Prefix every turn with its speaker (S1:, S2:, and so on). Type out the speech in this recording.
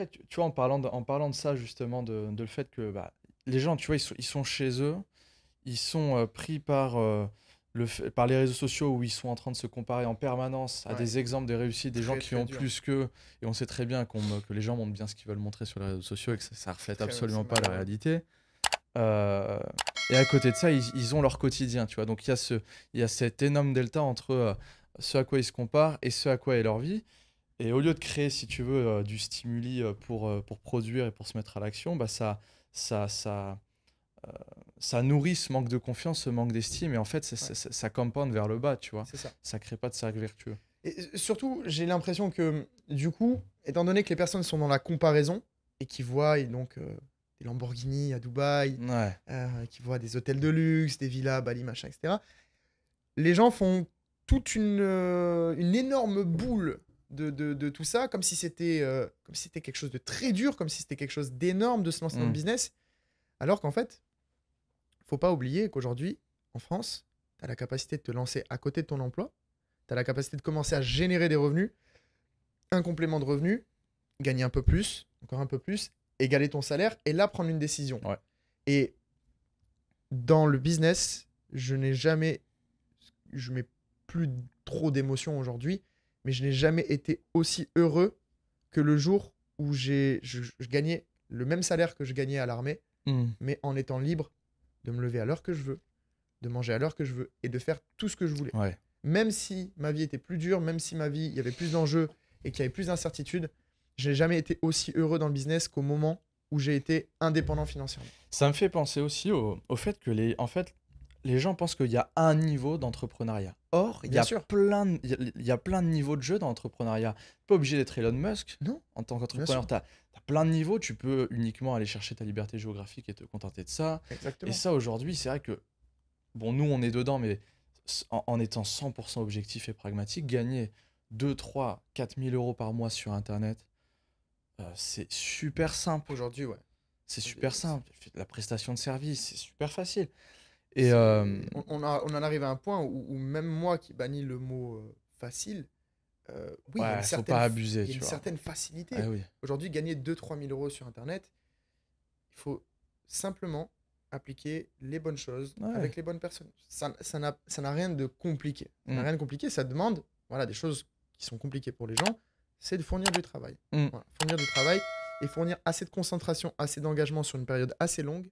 S1: après, tu, vois, en parlant, de, en parlant de ça, justement, de, le fait que bah, les gens, tu vois, ils sont, chez eux, ils sont euh, pris par, euh, le, par les réseaux sociaux où ils sont en train de se comparer en permanence à des exemples de réussites, des gens qui ont plus qu'eux. Et on sait très bien que les gens montrent bien ce qu'ils veulent montrer sur les réseaux sociaux et que ça, ne reflète absolument pas la réalité. Euh, et à côté de ça, ils, ont leur quotidien, tu vois. Donc il y, y a cet énorme delta entre ce à quoi ils se comparent et ce à quoi est leur vie. Et au lieu de créer, si tu veux, euh, du stimuli euh, pour, euh, pour produire et pour se mettre à l'action, bah ça, ça, ça, ça nourrit ce manque de confiance, ce manque d'estime. Et en fait, ça, ça, vers le bas, tu vois. Ça. ça crée pas de cercle vertueux.
S2: Et surtout, j'ai l'impression que, du coup, étant donné que les personnes sont dans la comparaison et qui voient et donc des Lamborghini à Dubaï, qui voient des hôtels de luxe, des villas à Bali, etc., les gens font toute une, une énorme boule de, tout ça, euh, comme si c'était quelque chose de très dur, comme si c'était quelque chose d'énorme de se lancer dans le mm. business. Alors qu'en fait, faut pas oublier qu'aujourd'hui, en France, tu as la capacité de te lancer à côté de ton emploi, tu as la capacité de commencer à générer des revenus, un complément de revenus, gagner un peu plus, encore un peu plus, égaler ton salaire et là prendre une décision. Et dans le business, je n'ai jamais, je mets plus trop d'émotions aujourd'hui mais je n'ai jamais été aussi heureux que le jour où j'ai, je, gagnais le même salaire que je gagnais à l'armée, hmm. mais en étant libre de me lever à l'heure que je veux, de manger à l'heure que je veux et de faire tout ce que je voulais. Même si ma vie était plus dure, même si ma vie, il y avait plus d'enjeux et qu'il y avait plus d'incertitudes, je n'ai jamais été aussi heureux dans le business qu'au moment où j'ai été indépendant financièrement.
S1: Ça me fait penser aussi au, fait que les, en fait, les gens pensent qu'il y a un niveau d'entrepreneuriat. Or, il y, a plein de, il y a plein de niveaux de jeu dans l'entrepreneuriat. Pas obligé d'être Elon Musk. Non. En tant qu'entrepreneur, tu as, plein de niveaux. Tu peux uniquement aller chercher ta liberté géographique et te contenter de ça. Et ça, aujourd'hui, c'est vrai que, bon, nous, on est dedans, mais en, étant 100% objectif et pragmatique, gagner 2, 3, 4 000 euros par mois sur Internet, euh, c'est super simple. Aujourd'hui, ouais. C'est super simple. La prestation de service, c'est super facile. Et euh,
S2: on, on, en arrive à un point où, même moi qui bannis le mot euh, facile, euh, il y a une, certaine, abuser, il y a une certaine, facilité. Ah Aujourd'hui, gagner 2-3 000 euros sur Internet, il faut simplement appliquer les bonnes choses avec les bonnes personnes. Ça, ça n'a rien de compliqué. Ça mm. rien de compliqué, ça demande voilà, des choses qui sont compliquées pour les gens, c'est de fournir du travail. Mm. fournir du travail et fournir assez de concentration, assez d'engagement sur une période assez longue.